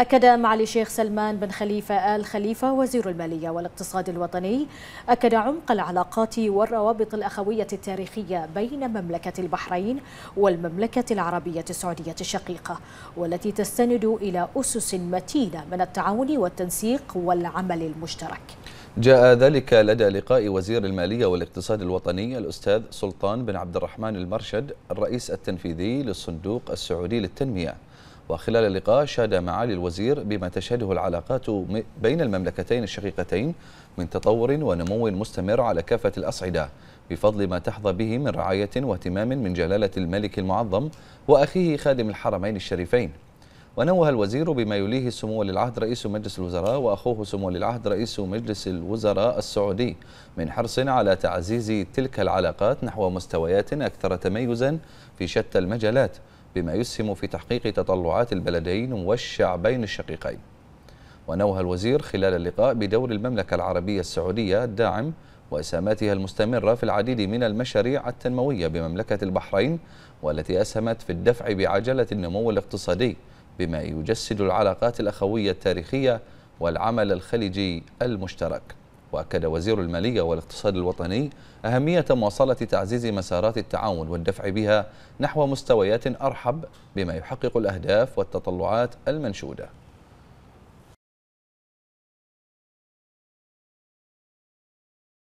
أكد معالي الشيخ سلمان بن خليفة آل خليفة وزير المالية والاقتصاد الوطني أكد عمق العلاقات والروابط الأخوية التاريخية بين مملكة البحرين والمملكة العربية السعودية الشقيقة والتي تستند إلى أسس متينة من التعاون والتنسيق والعمل المشترك جاء ذلك لدى لقاء وزير المالية والاقتصاد الوطني الأستاذ سلطان بن عبد الرحمن المرشد الرئيس التنفيذي للصندوق السعودي للتنمية وخلال اللقاء شاد معالي الوزير بما تشهده العلاقات بين المملكتين الشقيقتين من تطور ونمو مستمر على كافة الأصعدة بفضل ما تحظى به من رعاية واهتمام من جلالة الملك المعظم وأخيه خادم الحرمين الشريفين ونوه الوزير بما يليه سمو ولي العهد رئيس مجلس الوزراء وأخوه سمو ولي العهد رئيس مجلس الوزراء السعودي من حرص على تعزيز تلك العلاقات نحو مستويات أكثر تميزا في شتى المجالات بما يسهم في تحقيق تطلعات البلدين والشعبين الشقيقين ونوه الوزير خلال اللقاء بدور المملكة العربية السعودية الداعم وإسهاماتها المستمرة في العديد من المشاريع التنموية بمملكة البحرين والتي أسهمت في الدفع بعجلة النمو الاقتصادي بما يجسد العلاقات الأخوية التاريخية والعمل الخليجي المشترك وأكد وزير المالية والاقتصاد الوطني أهمية مواصلة تعزيز مسارات التعاون والدفع بها نحو مستويات أرحب بما يحقق الأهداف والتطلعات المنشودة